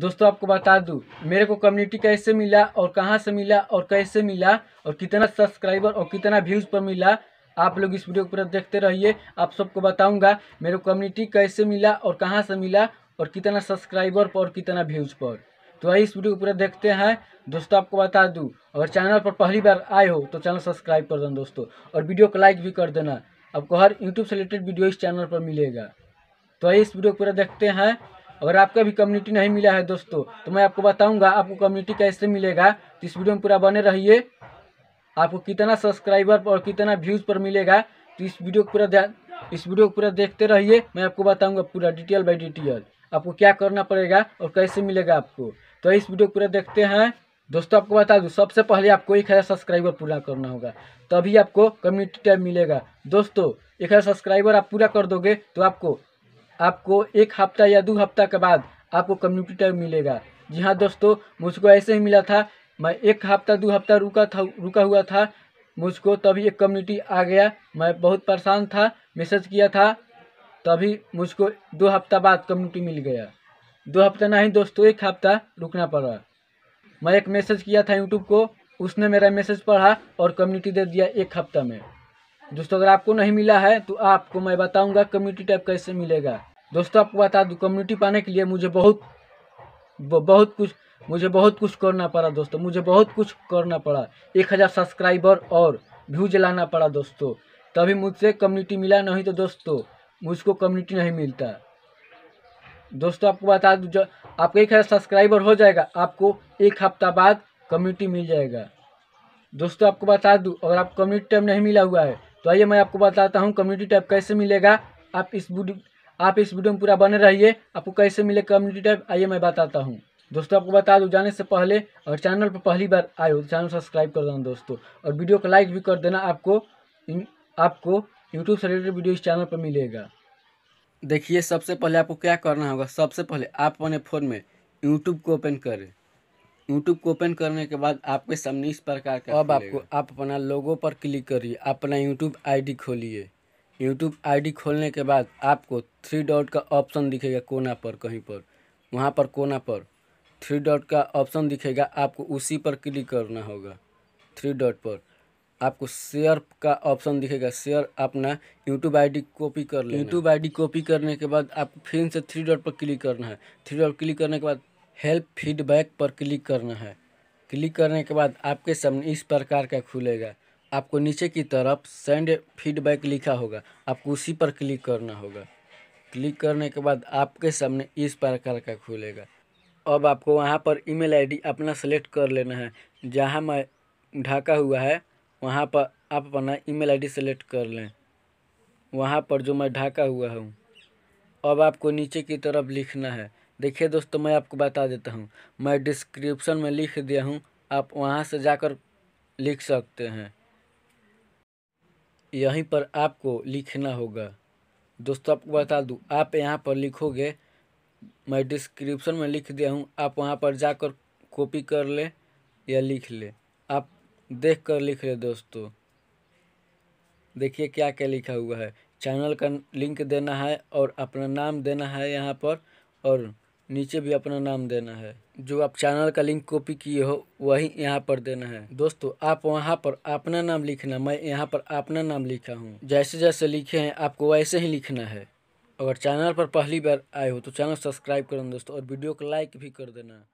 दोस्तों आपको बता दूं मेरे को कम्युनिटी कैसे मिला और कहाँ से मिला और कैसे मिला और कितना सब्सक्राइबर और कितना व्यूज़ पर मिला आप लोग इस वीडियो को पूरा देखते रहिए आप सबको बताऊंगा मेरे को कम्युनिटी कैसे मिला और कहाँ से मिला और कितना सब्सक्राइबर पर और कितना व्यूज़ पर तो वही इस वीडियो को पूरा देखते हैं दोस्तों आपको बता दूँ अगर चैनल पर पहली बार आए हो तो चैनल सब्सक्राइब कर देना दोस्तों और वीडियो को लाइक भी कर देना आपको हर यूट्यूब से रिलेटेड वीडियो इस चैनल पर मिलेगा तो वही इस वीडियो को पूरा देखते हैं अगर आपका भी कम्युनिटी नहीं मिला है दोस्तों तो मैं आपको बताऊँगा आपको कम्युनिटी कैसे मिलेगा तो इस वीडियो में पूरा बने रहिए आपको कितना सब्सक्राइबर और कितना व्यूज़ पर मिलेगा तो इस वीडियो को पूरा इस वीडियो को पूरा देखते रहिए मैं आपको बताऊँगा पूरा डिटेल बाई डिटेल आपको क्या करना पड़ेगा और कैसे मिलेगा आपको तो इस वीडियो को पूरा देखते हैं दोस्तों आपको बता दूँ सबसे पहले आपको एक हज़ार सब्सक्राइबर पूरा करना होगा तभी आपको कम्युनिटी टैब मिलेगा दोस्तों एक हज़ार सब्सक्राइबर आप पूरा कर दोगे तो आपको आपको एक हफ्ता या दो हफ्ता के बाद आपको कम्युनिटी मिलेगा जी हाँ दोस्तों मुझको ऐसे ही मिला था मैं एक हफ्ता दो हफ्ता रुका था रुका हुआ था मुझको तभी एक कम्युनिटी आ गया मैं बहुत परेशान था मैसेज किया था तभी मुझको दो हफ्ता बाद कम्युनिटी मिल गया दो हफ्ता नहीं दोस्तों एक हफ्ता रुकना पड़ा मैं एक मैसेज किया था यूट्यूब को उसने मेरा मैसेज पढ़ा और कम्युनिटी दे दिया एक हफ्ता में दोस्तों अगर आपको नहीं मिला है तो आपको मैं बताऊँगा कम्युनिटी टैप कैसे मिलेगा दोस्तों आपको बता दूँ कम्युनिटी पाने के लिए मुझे बहुत बहुत कुछ मुझे बहुत कुछ करना पड़ा दोस्तों मुझे बहुत कुछ करना पड़ा एक हज़ार सब्सक्राइबर और व्यू जलाना पड़ा दोस्तों तभी मुझसे कम्युनिटी मिला नहीं तो दोस्तों मुझको कम्युनिटी नहीं मिलता दोस्तों आपको बता दूँ आपका एक हज़ार सब्सक्राइबर हो जाएगा आपको एक हफ्ता बाद कम्युनिटी मिल जाएगा दोस्तों आपको बता दूँ अगर आप कम्युनिटी टाइप नहीं मिला हुआ है तो आइए मैं आपको बताता हूँ कम्युनिटी टाइप कैसे मिलेगा आप इस आप इस वीडियो में पूरा बने रहिए आपको कैसे मिले कम्युनिटी टैब आइए मैं बताता हूँ दोस्तों आपको बता दूँ जाने से पहले और चैनल पर पहली बार आए हो तो चैनल सब्सक्राइब कर देना दोस्तों और वीडियो को लाइक भी कर देना आपको इन, आपको यूट्यूब से रिलेटेड वीडियो इस चैनल पर मिलेगा देखिए सबसे पहले आपको क्या करना होगा सबसे पहले आप अपने फ़ोन में यूट्यूब को ओपन करें यूट्यूब को ओपन करने के बाद आपके सामने इस प्रकार का अब आपको आप अपना लोगों पर क्लिक करिए अपना यूट्यूब आईडी खोलिए यूट्यूब आईडी खोलने के बाद आपको थ्री डॉट का ऑप्शन दिखेगा कोना पर कहीं पर वहाँ पर कोना पर थ्री डॉट का ऑप्शन दिखेगा आपको उसी पर क्लिक करना होगा थ्री डॉट पर आपको शेयर का ऑप्शन दिखेगा शेयर अपना यूट्यूब आईडी कॉपी कर लेना यूट्यूब आईडी कॉपी करने के बाद आपको फिर से थ्री डॉट पर क्लिक करना है थ्री डॉट क्लिक करने के बाद हेल्प फीडबैक पर क्लिक करना है क्लिक करने के बाद आपके सामने इस प्रकार का खुलेगा आपको नीचे की तरफ सेंड फीडबैक लिखा होगा आपको उसी पर क्लिक करना होगा क्लिक करने के बाद आपके सामने इस प्रकार का खुलेगा अब आपको वहाँ पर ईमेल आईडी अपना सेलेक्ट कर लेना है जहाँ मैं ढाका हुआ है वहाँ पर आप अपना ईमेल आईडी सेलेक्ट कर लें वहाँ पर जो मैं ढाका हुआ हूँ अब आपको नीचे की तरफ लिखना है देखिए दोस्तों मैं आपको बता देता हूँ मैं डिस्क्रिप्शन में लिख दिया हूँ आप वहाँ से जाकर लिख सकते हैं यहीं पर आपको लिखना होगा दोस्तों आपको बता दूँ आप यहाँ पर लिखोगे मैं डिस्क्रिप्शन में लिख दिया हूँ आप वहाँ पर जाकर कॉपी कर ले या लिख ले आप देख कर लिख ले दोस्तों देखिए क्या क्या लिखा हुआ है चैनल का लिंक देना है और अपना नाम देना है यहाँ पर और नीचे भी अपना नाम देना है जो आप चैनल का लिंक कॉपी किए हो वही यहाँ पर देना है दोस्तों आप वहाँ पर अपना नाम लिखना मैं यहाँ पर अपना नाम लिखा हूँ जैसे जैसे लिखे हैं आपको वैसे ही लिखना है अगर चैनल पर पहली बार आए हो तो चैनल सब्सक्राइब करना दोस्तों और वीडियो को लाइक भी कर देना